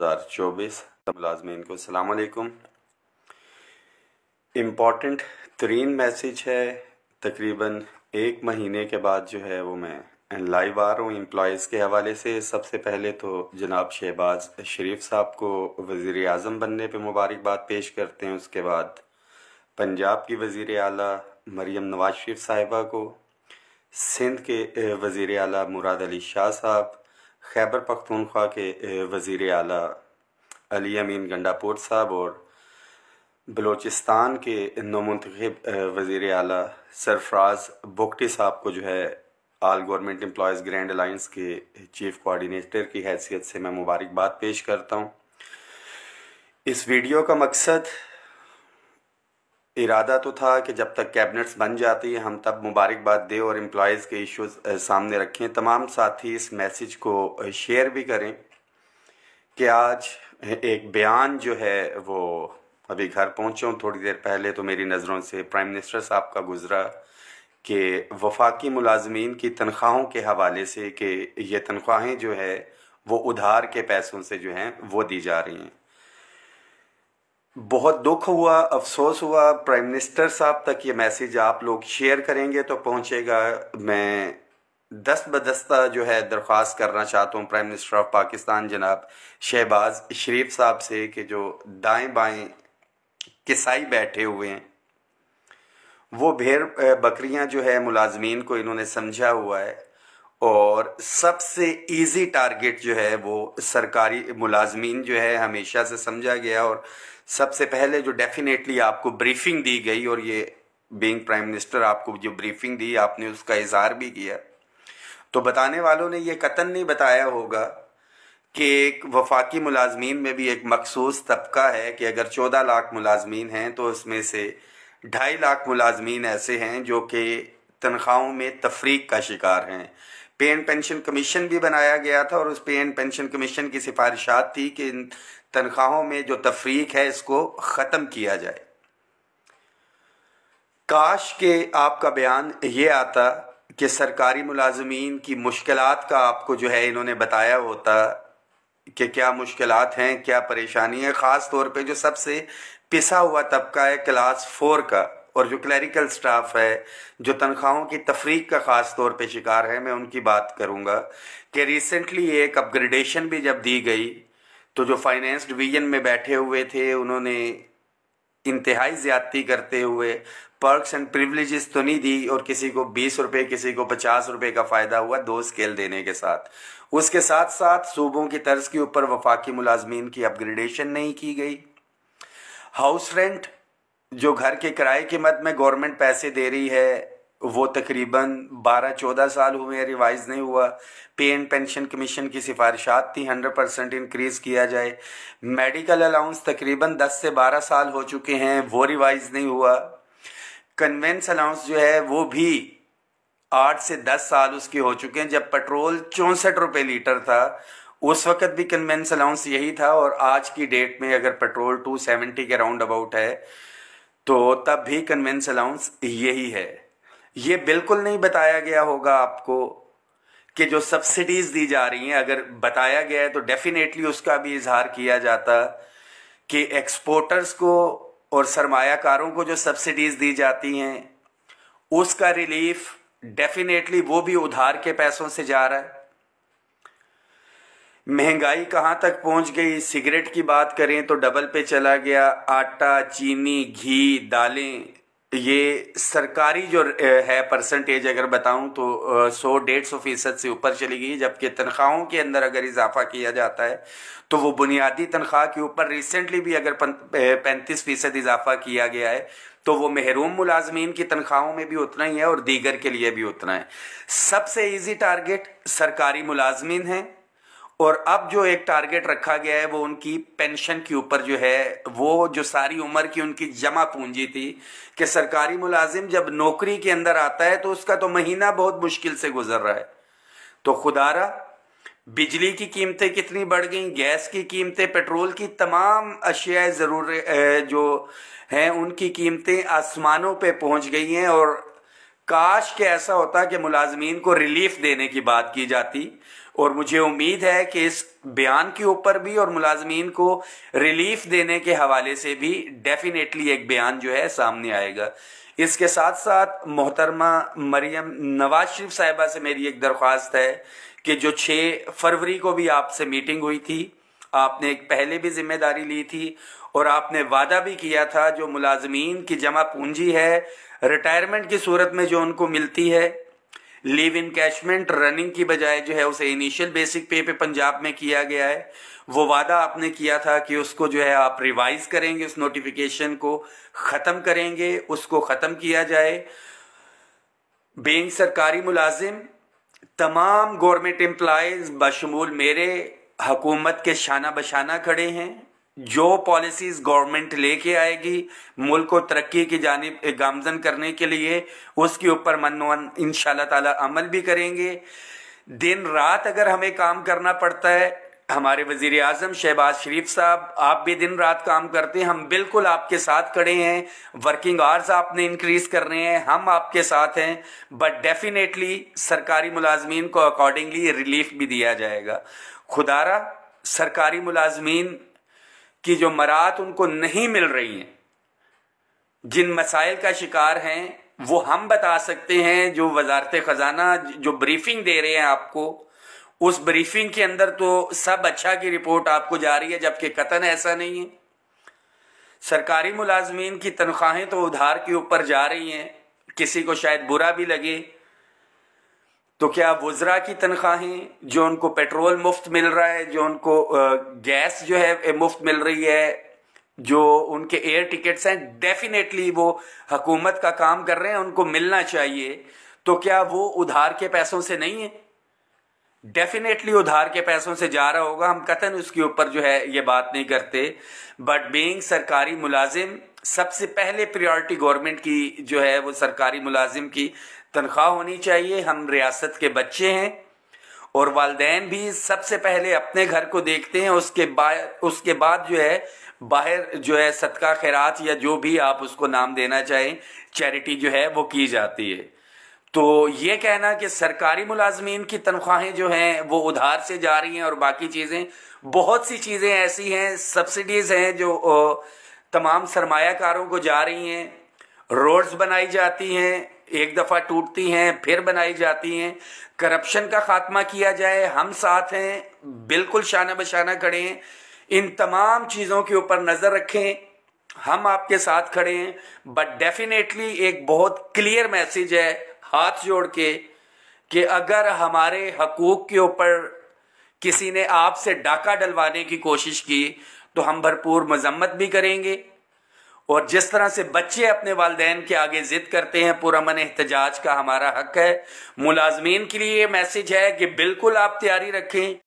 हज़ार चौबीस मुलाजमीन को सलामकुम इम्पॉर्टेंट तरीन मैसेज है तकरीबन एक महीने के बाद जो है वो मैं लाइव आ रहा हूँ एम्प्लॉज़ के हवाले से सबसे पहले तो जनाब शहबाज शरीफ साहब को वज़ी अजम बनने पर मुबारकबाद पेश करते हैं उसके बाद पंजाब की वज़ी अली मरियम नवाज शरीफ साहिबा को सिंध के वज़ी अली मुराद अली शाह साहब खैबर पख्तूनख्वा के वज़ी अला अली अमीन गंडापुर साहब और बलूचिस्तान के नमंतखब वज़ी अला सरफराज बोगटी साहब को जो है all government employees grand alliance के चीफ़ कोऑर्डिनेटर की हैसियत से मैं मुबारकबाद पेश करता हूँ इस वीडियो का मकसद इरादा तो था कि जब तक कैबिनेट्स बन जाती है हम तब मुबारकबाद दें और एम्प्लॉयज़ के इश्यूज सामने रखें तमाम साथी इस मैसेज को शेयर भी करें कि आज एक बयान जो है वो अभी घर पहुँचों थोड़ी देर पहले तो मेरी नज़रों से प्राइम मिनिस्टर साहब का गुज़रा कि वफाकी मुलाजमीन की तनख्वाहों के हवाले से कि ये तनख्वाहें जो है वो उधार के पैसों से जो हैं वो दी जा रही हैं बहुत दुख हुआ अफसोस हुआ प्राइम मिनिस्टर साहब तक ये मैसेज आप लोग शेयर करेंगे तो पहुंचेगा मैं दस्त बदस्ता जो है दरख्वास्त करना चाहता हूँ प्राइम मिनिस्टर ऑफ पाकिस्तान जनाब शहबाज शरीफ साहब से कि जो दाएं बाएं किसाई बैठे हुए हैं वो भेड़ बकरियां जो है मुलाजमीन को इन्होंने समझा हुआ है और सबसे इजी टारगेट जो है वो सरकारी मुलाजमीन जो है हमेशा से समझा गया और सबसे पहले जो डेफिनेटली आपको ब्रीफिंग दी गई और ये बीइंग प्राइम मिनिस्टर आपको जो ब्रीफिंग दी आपने उसका इजहार भी किया तो बताने वालों ने ये कतन नहीं बताया होगा कि एक वफाकी मुलाजमीन में भी एक मखसूस तबका है कि अगर चौदह लाख मुलाजमीन हैं तो उसमें से ढाई लाख मुलाजमीन ऐसे हैं जो कि तनख्वाहों में तफरीक का शिकार हैं पे एंड पेंशन कमीशन भी बनाया गया था और उस पे एंड पेंशन कमीशन की सिफारिशात थी कि इन तनख्वाहों में जो तफरीक है इसको ख़त्म किया जाए काश के आपका बयान ये आता कि सरकारी मुलाजमीन की मुश्किल का आपको जो है इन्होंने बताया होता कि क्या मुश्किल हैं क्या परेशानी है ख़ास तौर पर जो सबसे पिसा हुआ तबका है क्लास फोर का और जो क्लरिकल स्टाफ है जो तनख्वाहों की तफरीक का ख़ास तौर पे शिकार है मैं उनकी बात करूँगा कि रिसेंटली एक अपग्रेडेशन भी जब दी गई तो जो फाइनेंस डिवीज़न में बैठे हुए थे उन्होंने इंतहाई ज़्यादती करते हुए पर्क्स एंड प्रिवलेजेस तो नहीं दी और किसी को बीस रुपए किसी को पचास रुपए का फ़ायदा हुआ दो स्केल देने के साथ उसके साथ साथ सूबों की तर्ज के ऊपर वफाकी मुलाजमीन की अपग्रेडेशन नहीं की गई हाउस रेंट जो घर के किराए की मद में गवर्नमेंट पैसे दे रही है वो तकरीबन 12-14 साल हुए रिवाइज नहीं हुआ पे एंड पेंशन कमीशन की सिफारिशात थी 100 परसेंट इनक्रीज़ किया जाए मेडिकल अलाउंस तकरीबन 10 से 12 साल हो चुके हैं वो रिवाइज नहीं हुआ कन्वेंस अलाउंस जो है वो भी आठ से दस साल उसके हो चुके हैं जब पेट्रोल चौंसठ रुपये लीटर था उस वक्त भी कन्वेंस अलाउंस यही था और आज की डेट में अगर पेट्रोल टू सेवेंटी के राउंड अबाउट है तो तब भी कन्वेंस अलाउंस यही है ये बिल्कुल नहीं बताया गया होगा आपको कि जो सब्सिडीज़ दी जा रही हैं अगर बताया गया है तो डेफिनेटली उसका भी इजहार किया जाता कि एक्सपोर्टर्स को और सरमायाकारों को जो सब्सिडीज़ दी जाती हैं उसका रिलीफ डेफिनेटली वो भी उधार के पैसों से जा रहा है महंगाई कहाँ तक पहुंच गई सिगरेट की बात करें तो डबल पे चला गया आटा चीनी घी दालें ये सरकारी जो है परसेंटेज अगर बताऊं तो सौ डेढ़ सौ फीसद से ऊपर चली गई जबकि तनख्वाहों के अंदर अगर इजाफा किया जाता है तो वो बुनियादी तनख्वाह के ऊपर रिसेंटली भी अगर पैंतीस फीसद इजाफा किया गया है तो वो महरूम मुलाजमीन की तनख्वाहों में भी उतना ही है और दीगर के लिए भी उतना है सबसे ईजी टारगेट सरकारी मुलाजमीन हैं और अब जो एक टारगेट रखा गया है वो उनकी पेंशन के ऊपर जो है वो जो सारी उम्र की उनकी जमा पूंजी थी कि सरकारी मुलाजिम जब नौकरी के अंदर आता है तो उसका तो महीना बहुत मुश्किल से गुजर रहा है तो खुदारा बिजली की कीमतें कितनी बढ़ गई गैस की कीमतें पेट्रोल की तमाम अशियाए ज़रूर जो हैं उनकी कीमतें आसमानों पे पहुंच गई हैं और काश के ऐसा होता कि मुलाजमीन को रिलीफ देने की बात की जाती और मुझे उम्मीद है कि इस बयान के ऊपर भी और मुलाजमीन को रिलीफ देने के हवाले से भी डेफिनेटली एक बयान जो है सामने आएगा इसके साथ साथ मोहतरमा मरियम नवाज शरीफ साहिबा से मेरी एक दरख्वास्त है कि जो 6 फरवरी को भी आपसे मीटिंग हुई थी आपने एक पहले भी जिम्मेदारी ली थी और आपने वादा भी किया था जो मुलाजमीन की जमा पूंजी है रिटायरमेंट की सूरत में जो उनको मिलती है लिव इन कैशमेंट रनिंग की बजाय जो है उसे इनिशियल बेसिक पे पे पंजाब में किया गया है वो वादा आपने किया था कि उसको जो है आप रिवाइज करेंगे उस नोटिफिकेशन को ख़त्म करेंगे उसको ख़त्म किया जाए बेंग सरकारी मुलाजिम तमाम गवर्नमेंट एम्प्लाइज बशमूल मेरे हकूमत के शाना बशाना खड़े हैं जो पॉलिसीज गवर्नमेंट लेके आएगी मुल्क को तरक्की की जानब गामजन करने के लिए उसके ऊपर मनो इन ताला अमल भी करेंगे दिन रात अगर हमें काम करना पड़ता है हमारे वजीर अजम शहबाज शरीफ साहब आप भी दिन रात काम करते हैं हम बिल्कुल आपके साथ खड़े हैं वर्किंग आवर्स आपने इंक्रीज करने हैं हम आपके साथ हैं बट डेफिनेटली सरकारी मुलाजमीन को अकॉर्डिंगली रिलीफ भी दिया जाएगा खुदारा सरकारी मुलाजमीन कि जो मरात उनको नहीं मिल रही हैं जिन मसाइल का शिकार हैं वो हम बता सकते हैं जो वजारत ख़जाना जो ब्रीफिंग दे रहे हैं आपको उस ब्रीफिंग के अंदर तो सब अच्छा की रिपोर्ट आपको जा रही है जबकि कतन ऐसा नहीं है सरकारी मुलाजमीन की तनख्वाहें तो उधार के ऊपर जा रही हैं किसी को शायद बुरा भी लगे तो क्या वज्रा की तनख्वाहें जो उनको पेट्रोल मुफ्त मिल रहा है जो उनको गैस जो है मुफ्त मिल रही है जो उनके एयर टिकट्स हैं डेफिनेटली वो हकूमत का काम कर रहे हैं उनको मिलना चाहिए तो क्या वो उधार के पैसों से नहीं है डेफिनेटली उधार के पैसों से जा रहा होगा हम कथन उसके ऊपर जो है ये बात नहीं करते बट बींग सरकारी मुलाजिम सबसे पहले प्रियोरिटी गवर्नमेंट की जो है वो सरकारी मुलाजिम की तनख्वाह होनी चाहिए हम रियासत के बच्चे हैं और वालदेन भी सबसे पहले अपने घर को देखते हैं उसके बाद उसके बाद जो है बाहर जो है सदका खैरात या जो भी आप उसको नाम देना चाहें चैरिटी जो है वो की जाती है तो ये कहना कि सरकारी मुलाजमीन की तनख्वाहें जो हैं वो उधार से जा रही हैं और बाकी चीज़ें बहुत सी चीज़ें ऐसी हैं सब्सिडीज़ हैं जो तमाम सरमाकारों को जा रही हैं रोड्स बनाई जाती हैं एक दफ़ा टूटती हैं फिर बनाई जाती हैं करप्शन का खात्मा किया जाए हम साथ हैं बिल्कुल शाना बशाना खड़े हैं इन तमाम चीज़ों के ऊपर नज़र रखें हम आपके साथ खड़े हैं बट डेफिनेटली एक बहुत क्लियर मैसेज है हाथ जोड़ के कि अगर हमारे हकूक़ के ऊपर किसी ने आपसे डाका डलवाने की कोशिश की तो हम भरपूर मजम्मत भी करेंगे और जिस तरह से बच्चे अपने वालदेन के आगे जिद करते हैं पुरमन एहतजाज का हमारा हक है मुलाजमीन के लिए ये मैसेज है कि बिल्कुल आप तैयारी रखें